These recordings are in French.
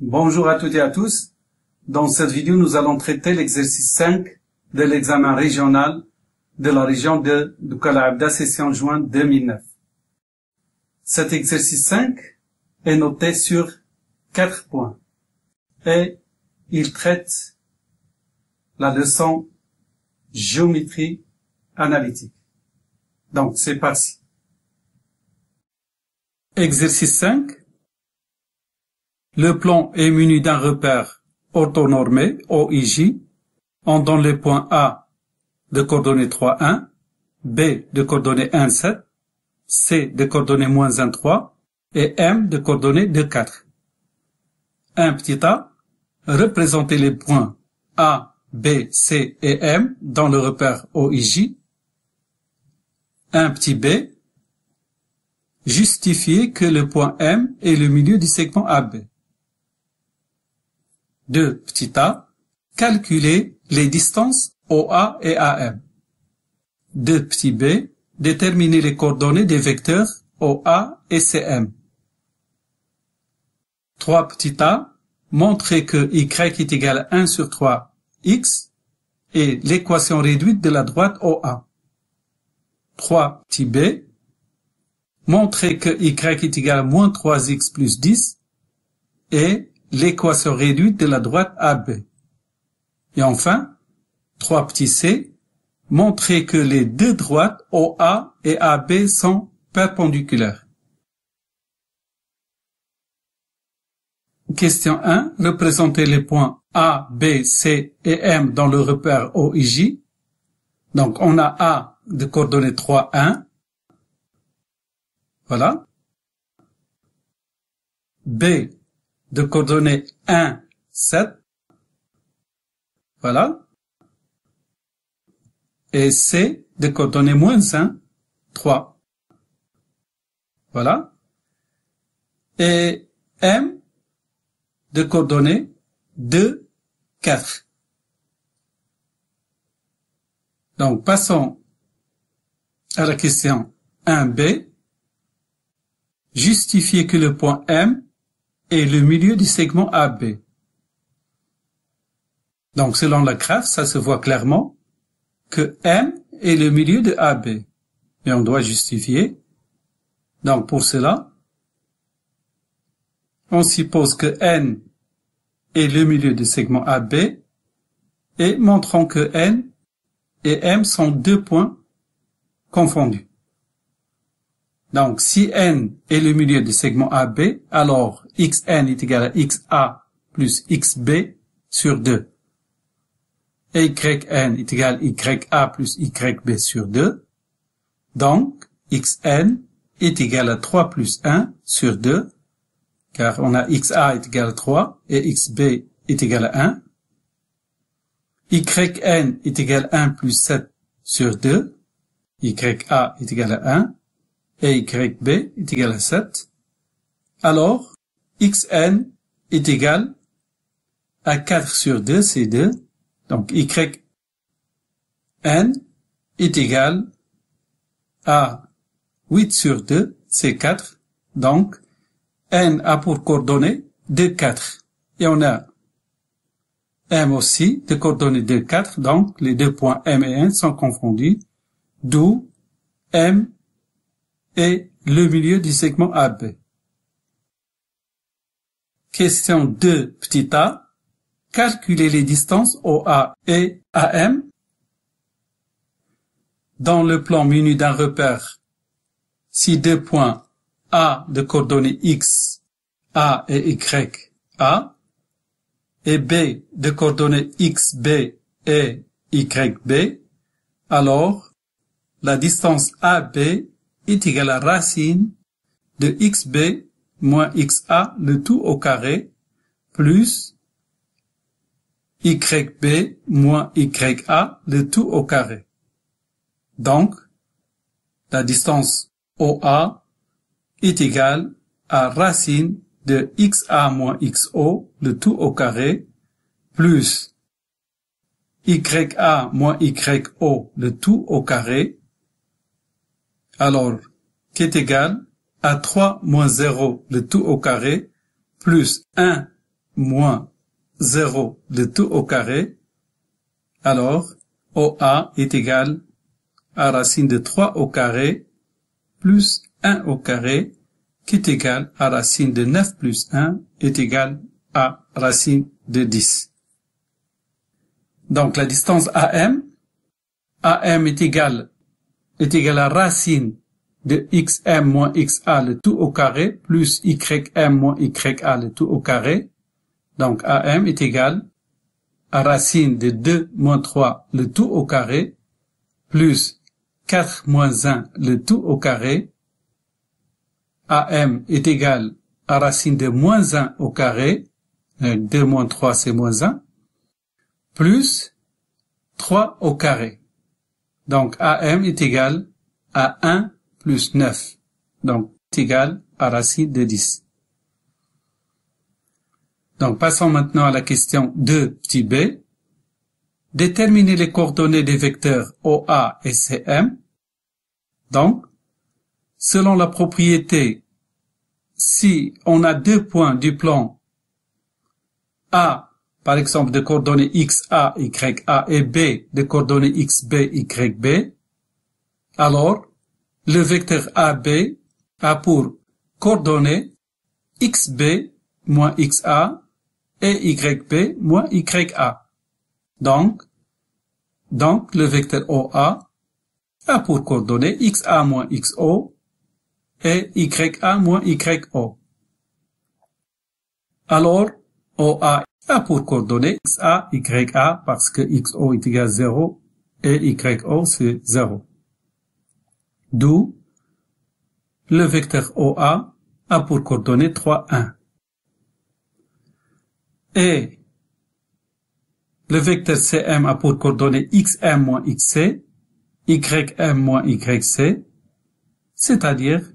Bonjour à toutes et à tous. Dans cette vidéo, nous allons traiter l'exercice 5 de l'examen régional de la région de Douala Abda, session juin 2009. Cet exercice 5 est noté sur quatre points et il traite la leçon géométrie analytique. Donc, c'est parti. Exercice 5 le plan est muni d'un repère orthonormé, OIJ, en donnant les points A de coordonnées 3, 1, B de coordonnées 1, 7, C de coordonnées moins 1, 3 et M de coordonnées 2, 4. Un petit a représenter les points A, B, C et M dans le repère OIJ. Un petit b justifier que le point M est le milieu du segment AB petit a, calculer les distances OA et AM. 2. petit b, déterminer les coordonnées des vecteurs OA et CM. 3 petit a, montrer que y est égal à 1 sur 3x et l'équation réduite de la droite OA. 3 petit b, montrer que y est égal à moins 3x plus 10 et L'équation réduite de la droite AB. Et enfin, 3 petits c, montrer que les deux droites OA et AB sont perpendiculaires. Question 1. Représenter les points A, B, C et M dans le repère OIJ. Donc, on a A de coordonnées 3, 1. Voilà. B de coordonnées 1, 7. Voilà. Et C de coordonnées moins 1, 3. Voilà. Et M de coordonnées 2, 4. Donc, passons à la question 1b. Justifier que le point M et le milieu du segment AB. Donc selon la graphe, ça se voit clairement que M est le milieu de AB. Mais on doit justifier. Donc pour cela, on suppose que N est le milieu du segment AB et montrons que N et M sont deux points confondus. Donc, si n est le milieu du segment AB, alors xn est égal à xa plus xb sur 2. Et yn est égal à ya plus yb sur 2. Donc, xn est égal à 3 plus 1 sur 2, car on a xa est égal à 3 et xb est égal à 1. yn est égal à 1 plus 7 sur 2, ya est égal à 1. Et YB est égal à 7, alors xn est égal à 4 sur 2, c'est 2. Donc yn est égal à 8 sur 2, c'est 4. Donc n a pour coordonnées 2, 4. Et on a m aussi de coordonnées 2, 4. Donc les deux points m et n sont confondus, d'où m et le milieu du segment AB. Question 2, petit a. Calculer les distances OA et AM dans le plan menu d'un repère. Si deux points A de coordonnées X, A et Y, A, et B de coordonnées XB et B, alors la distance AB est égal à racine de xb moins xa, le tout au carré, plus yb moins ya, le tout au carré. Donc, la distance OA est égale à racine de xa moins xo, le tout au carré, plus ya moins yo, le tout au carré, alors qui est égal à 3 moins 0 de tout au carré plus 1 moins 0 de tout au carré, alors OA est égal à racine de 3 au carré plus 1 au carré qui est égal à racine de 9 plus 1 est égal à racine de 10. Donc la distance AM, AM est égal à est égal à racine de xm moins xa le tout au carré plus ym moins ya le tout au carré. Donc am est égal à racine de 2 moins 3 le tout au carré plus 4 moins 1 le tout au carré. am est égal à racine de moins 1 au carré. 2 moins 3 c'est moins 1 plus 3 au carré. Donc AM est égal à 1 plus 9. Donc est égal à racine de 10. Donc passons maintenant à la question 2 petit b. Déterminer les coordonnées des vecteurs OA et CM. Donc, selon la propriété, si on a deux points du plan A par exemple des coordonnées xA, a, y, a et b de coordonnées xB, b, alors le vecteur ab a pour coordonnées xb moins xa et yb moins ya. Donc, donc le vecteur OA a pour coordonnées xa moins xo et ya moins yo. Alors, OA a pour coordonnées xa, ya parce que xo est égal à 0 et yo c'est 0. D'où le vecteur OA a pour coordonnées 3, 1. Et le vecteur CM a pour coordonnées xm moins xc, ym moins yc, c'est-à-dire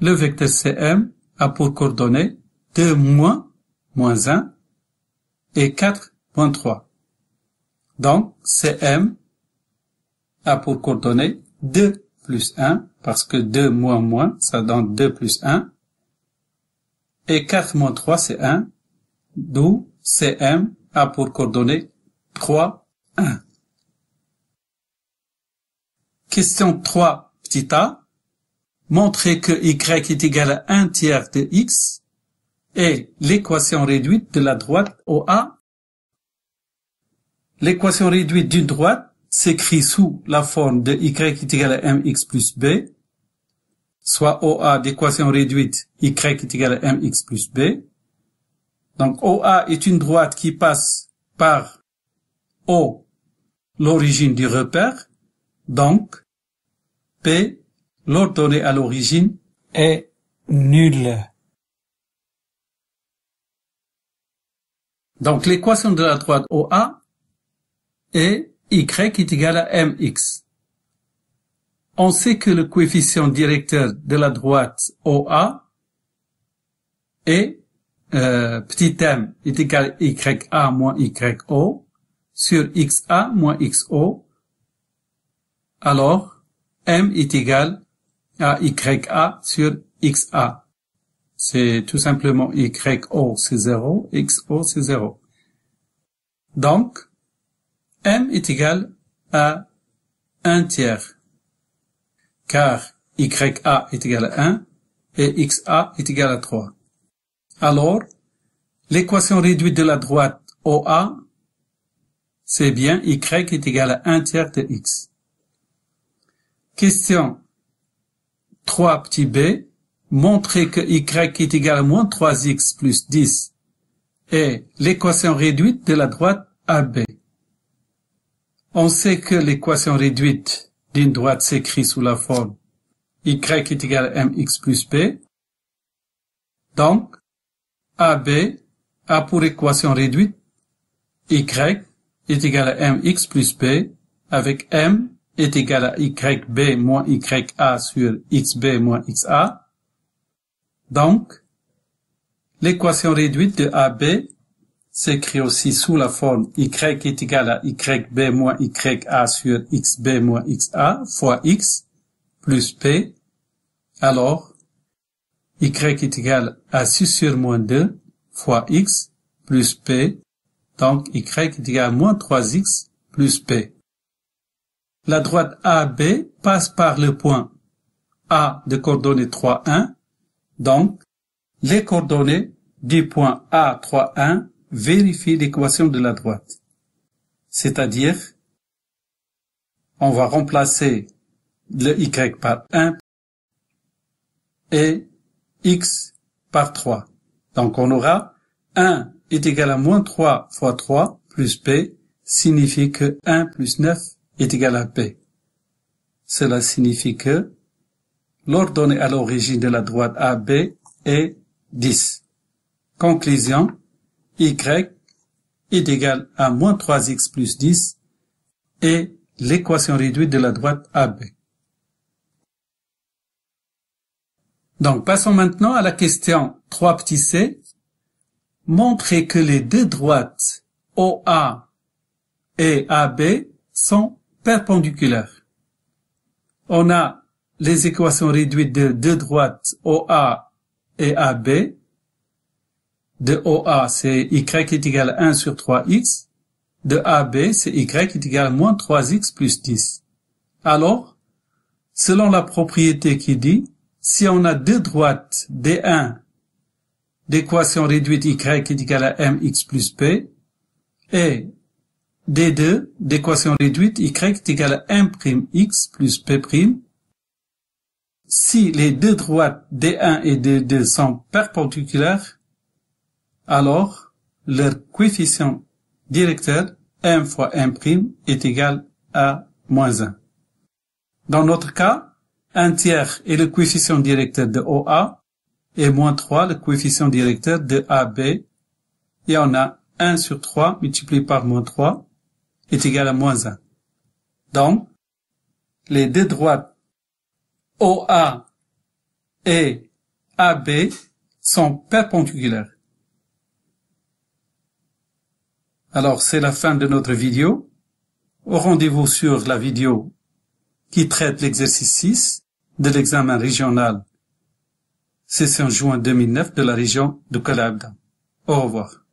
le vecteur CM a pour coordonnées 2 moins moins 1 et 4.3. Donc, Cm a pour coordonnée 2 plus 1, parce que 2 moins moins, ça donne 2 plus 1. Et 4 moins 3, c'est 1, d'où Cm a pour coordonnée 3, 1. Question 3, petit a. Montrez que y est égal à 1 tiers de x et l'équation réduite de la droite OA. L'équation réduite d'une droite s'écrit sous la forme de y égal à mx plus b, soit OA d'équation réduite y égal à mx plus b. Donc OA est une droite qui passe par O, l'origine du repère, donc P, l'ordonnée à l'origine, est nulle. Donc l'équation de la droite OA est y est égal à mx. On sait que le coefficient directeur de la droite OA est euh, petit m est égal à a moins o sur xa moins xo. Alors, m est égal à ya sur xa c'est tout simplement y, o, c'est 0, o, c'est 0. Donc, M est égal à 1 tiers, car y, a est égal à 1 et x, a est égal à 3. Alors, l'équation réduite de la droite OA, c'est bien Y est égal à 1 tiers de X. Question 3 petit b montrer que y est égal à moins 3x plus 10 est l'équation réduite de la droite AB. On sait que l'équation réduite d'une droite s'écrit sous la forme y est égal à mx plus b. Donc, AB a pour équation réduite y est égal à mx plus b avec m est égal à yb moins ya sur xb moins xa donc, l'équation réduite de AB s'écrit aussi sous la forme y est égal à yb moins ya sur xb moins xa fois x plus p. Alors, y est égal à 6 sur moins 2 fois x plus p. Donc, y est égal à moins 3x plus p. La droite AB passe par le point A de coordonnées 3, 1 donc, les coordonnées du point A31 vérifient l'équation de la droite. C'est-à-dire, on va remplacer le y par 1 et x par 3. Donc on aura 1 est égal à moins 3 fois 3 plus p signifie que 1 plus 9 est égal à p. Cela signifie que L'ordonnée à l'origine de la droite AB est 10. Conclusion, y est égal à moins 3x plus 10 et l'équation réduite de la droite AB. Donc passons maintenant à la question 3 petit c. Montrez que les deux droites OA et AB sont perpendiculaires. On a les équations réduites de deux droites OA et AB. De OA, c'est y est égal à 1 sur 3x. De AB, c'est y est égal à moins 3x plus 10. Alors, selon la propriété qui dit, si on a deux droites D1 d'équation réduite y est égal à mx plus p et D2 d'équation réduite y est égal à m'x plus p' si les deux droites D1 et D2 sont perpendiculaires, alors leur coefficient directeur m fois m' est égal à moins 1. Dans notre cas, 1 tiers est le coefficient directeur de OA et moins 3 le coefficient directeur de AB. Et on a 1 sur 3 multiplié par moins 3 est égal à moins 1. Donc, les deux droites OA et AB sont perpendiculaires. Alors, c'est la fin de notre vidéo. Au rendez-vous sur la vidéo qui traite l'exercice 6 de l'examen régional session juin 2009 de la région de Calabda. Au revoir.